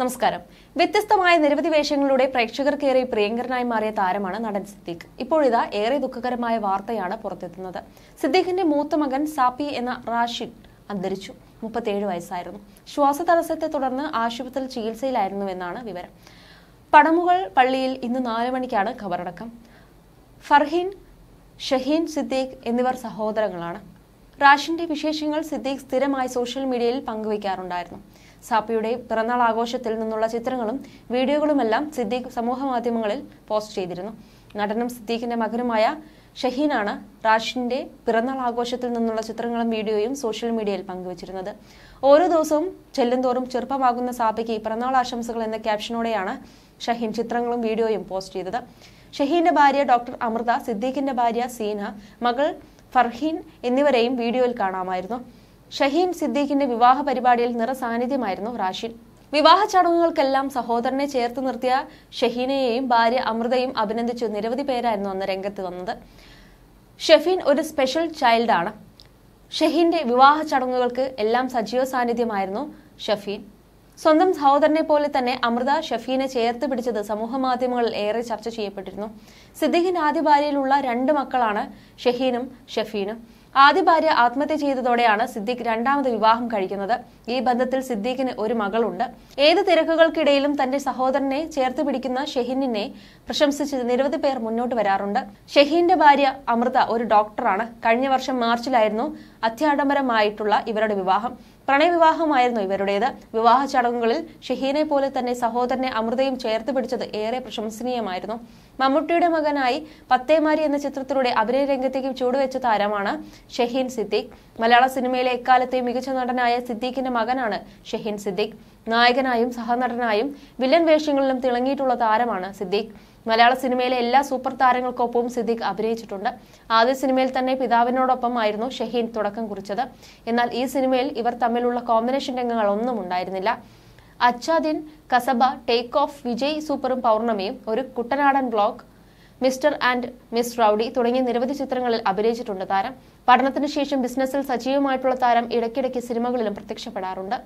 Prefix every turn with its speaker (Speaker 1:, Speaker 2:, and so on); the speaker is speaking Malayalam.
Speaker 1: നമസ്കാരം വ്യത്യസ്തമായ നിരവധി വേഷങ്ങളിലൂടെ പ്രേക്ഷകർക്കേറെ പ്രിയങ്കരനായി മാറിയ താരമാണ് നടൻ സിദ്ദീഖ് ഇപ്പോഴിതാ ഏറെ ദുഃഖകരമായ വാർത്തയാണ് പുറത്തെത്തുന്നത് സിദ്ദീഖിന്റെ മൂത്ത മകൻ സാപ്പി എന്ന റാഷിദ് അന്തരിച്ചു മുപ്പത്തിയേഴ് വയസ്സായിരുന്നു ശ്വാസതടസ്സത്തെ തുടർന്ന് ആശുപത്രിയിൽ ചികിത്സയിലായിരുന്നുവെന്നാണ് വിവരം പടമുകൾ പള്ളിയിൽ ഇന്ന് നാല് മണിക്കാണ് ഖബറടക്കം ഫർഹീൻ ഷഹീൻ സിദ്ദീഖ് എന്നിവർ സഹോദരങ്ങളാണ് റാഷിന്റെ വിശേഷങ്ങൾ സിദ്ദീഖ് സ്ഥിരമായി സോഷ്യൽ മീഡിയയിൽ പങ്കുവയ്ക്കാറുണ്ടായിരുന്നു സാപ്പിയുടെ പിറന്നാൾ ആഘോഷത്തിൽ നിന്നുള്ള ചിത്രങ്ങളും വീഡിയോകളുമെല്ലാം സിദ്ദീഖ് സമൂഹമാധ്യമങ്ങളിൽ പോസ്റ്റ് ചെയ്തിരുന്നു നടനും സിദ്ദീഖിന്റെ മകനുമായ ഷഹീനാണ് റാഷിന്റെ പിറന്നാൾ ആഘോഷത്തിൽ നിന്നുള്ള ചിത്രങ്ങളും വീഡിയോയും സോഷ്യൽ മീഡിയയിൽ പങ്കുവച്ചിരുന്നത് ഓരോ ദിവസവും ചെല്ലുംതോറും ചെറുപ്പമാകുന്ന സാപ്പിക്ക് പിറന്നാൾ ആശംസകൾ എന്ന ക്യാപ്ഷനോടെയാണ് ഷഹീൻ ചിത്രങ്ങളും വീഡിയോയും പോസ്റ്റ് ചെയ്തത് ഷഹീന്റെ ഭാര്യ ഡോക്ടർ അമൃത സിദ്ദീഖിന്റെ ഭാര്യ സീന മകൾ ഫർഹീൻ എന്നിവരെയും വീഡിയോയിൽ കാണാമായിരുന്നു ഷഹീം സിദ്ദീഖിന്റെ വിവാഹ പരിപാടിയിൽ സാന്നിധ്യമായിരുന്നു റാഷിദ് വിവാഹ ചടങ്ങുകൾക്കെല്ലാം സഹോദരനെ ചേർത്ത് നിർത്തിയ ഷഹീനയെയും ഭാര്യ അമൃതയും അഭിനന്ദിച്ചു നിരവധി പേരായിരുന്നു അന്ന് രംഗത്ത് വന്നത് ഷെഫീൻ ഒരു സ്പെഷ്യൽ ചൈൽഡാണ് ഷഹീന്റെ വിവാഹ ചടങ്ങുകൾക്ക് എല്ലാം സജീവ സാന്നിധ്യമായിരുന്നു ഷഫീൻ സ്വന്തം സഹോദരനെ പോലെ തന്നെ അമൃത ഷഫീനെ ചേർത്ത് പിടിച്ചത് സമൂഹ മാധ്യമങ്ങളിൽ ഏറെ ചർച്ച ചെയ്യപ്പെട്ടിരുന്നു സിദ്ദീഖിന്റെ ആദ്യ ഭാര്യയിലുള്ള രണ്ട് മക്കളാണ് ഷഹീനും ഷഫീനും ആദ്യ ഭാര്യ ആത്മഹത്യ ചെയ്തതോടെയാണ് സിദ്ദീഖ് രണ്ടാമത് വിവാഹം കഴിക്കുന്നത് ഈ ബന്ധത്തിൽ സിദ്ദീഖിന് ഒരു മകളുണ്ട് ഏത് തിരക്കുകൾക്കിടയിലും തന്റെ സഹോദരനെ ചേർത്ത് പിടിക്കുന്ന ഷെഹീനിനെ പ്രശംസിച്ച് നിരവധി പേർ മുന്നോട്ട് വരാറുണ്ട് ഷെഹീന്റെ ഭാര്യ അമൃത ഒരു ഡോക്ടറാണ് കഴിഞ്ഞ വർഷം മാർച്ചിലായിരുന്നു അത്യാഡംബരമായിട്ടുള്ള ഇവരുടെ വിവാഹം പ്രണയവിവാഹമായിരുന്നു ഇവരുടേത് വിവാഹ ചടങ്ങുകളിൽ ഷഹീനെ പോലെ തന്നെ സഹോദരനെ അമൃതയും ചേർത്ത് പിടിച്ചത് ഏറെ പ്രശംസനീയമായിരുന്നു മമ്മൂട്ടിയുടെ മകനായി പത്തേമാരി എന്ന ചിത്രത്തിലൂടെ അഭിനയ രംഗത്തേക്ക് ചൂടുവെച്ച താരമാണ് ഷഹീൻ സിദ്ദീഖ് മലയാള സിനിമയിലെ എക്കാലത്തെ മികച്ച നടനായ സിദ്ദീഖിന്റെ മകനാണ് ഷഹീൻ സിദ്ദീഖ് നായകനായും സഹനടനായും വില്ലൻ വേഷങ്ങളിലും തിളങ്ങിയിട്ടുള്ള താരമാണ് സിദ്ദീഖ് മലയാള സിനിമയിലെ എല്ലാ സൂപ്പർ താരങ്ങൾക്കൊപ്പവും സിദ്ദിഖ് അഭിനയിച്ചിട്ടുണ്ട് ആദ്യ സിനിമയിൽ തന്നെ പിതാവിനോടൊപ്പം ആയിരുന്നു ഷഹീൻ തുടക്കം കുറിച്ചത് എന്നാൽ ഈ സിനിമയിൽ ഇവർ തമ്മിലുള്ള കോമ്പിനേഷൻ രംഗങ്ങൾ ഒന്നും ഉണ്ടായിരുന്നില്ല അച്ചാദിൻ കസബ ടേക്ക് ഓഫ് വിജയ് സൂപ്പറും പൗർണമിയും ഒരു Kuttanadan block mister and miss rowdy തുടങ്ങിയ നിരവധി ചിത്രങ്ങളിൽ അഭിനയിച്ചിട്ടുണ്ട് താരം പഠനത്തിനു ശേഷം ബിസിനസ്സിൽ സജീവമായിട്ടുള്ള താരം ഇടയ്ക്കിടയ്ക്ക് സിനിമകളിലും പ്രത്യക്ഷപ്പെടാറുണ്ട്